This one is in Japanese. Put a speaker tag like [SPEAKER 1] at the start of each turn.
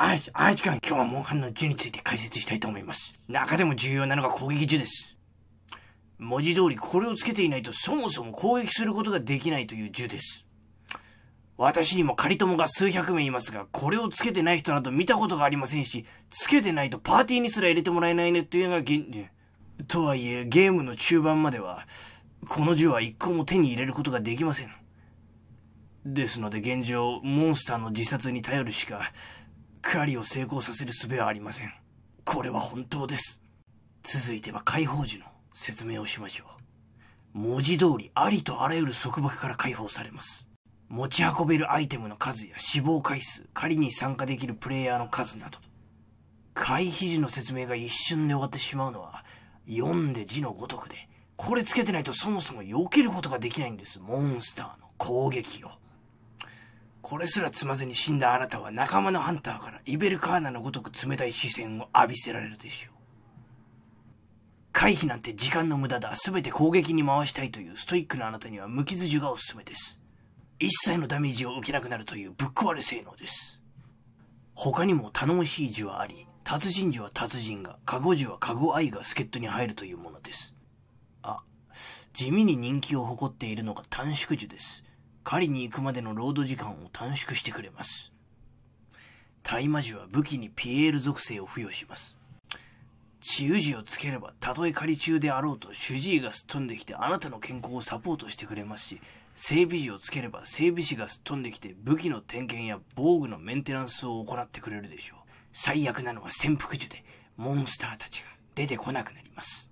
[SPEAKER 1] 愛知、愛知間今日はモンハンの銃について解説したいと思います。中でも重要なのが攻撃銃です。文字通りこれをつけていないとそもそも攻撃することができないという銃です。私にも仮友が数百名いますが、これをつけてない人など見たことがありませんし、つけてないとパーティーにすら入れてもらえないねというのが現、とはいえ、ゲームの中盤までは、この銃は一個も手に入れることができません。ですので現状、モンスターの自殺に頼るしか、クアリを成功させる術はありませんこれは本当です続いては解放時の説明をしましょう文字通りありとあらゆる束縛から解放されます持ち運べるアイテムの数や死亡回数仮に参加できるプレイヤーの数など回避時の説明が一瞬で終わってしまうのは読んで字のごとくでこれつけてないとそもそも避けることができないんですモンスターの攻撃をこれすらつまずに死んだあなたは仲間のハンターからイベルカーナのごとく冷たい視線を浴びせられるでしょう。回避なんて時間の無駄だ。全て攻撃に回したいというストイックなあなたには無傷樹がおすすめです。一切のダメージを受けなくなるというぶっ壊れ性能です。他にも頼もしい樹はあり、達人樹は達人が、加護樹は加護愛が助っ人に入るというものです。あ、地味に人気を誇っているのが短縮樹です。狩りに行くまでの労働時間を短縮してくれます。大魔獣は武器にピエール属性を付与します。治癒時をつければ、たとえ狩り中であろうと主治医がすっ飛んできてあなたの健康をサポートしてくれますし、整備時をつければ整備士がすっ飛んできて武器の点検や防具のメンテナンスを行ってくれるでしょう。最悪なのは潜伏時で、モンスターたちが出てこなくなります。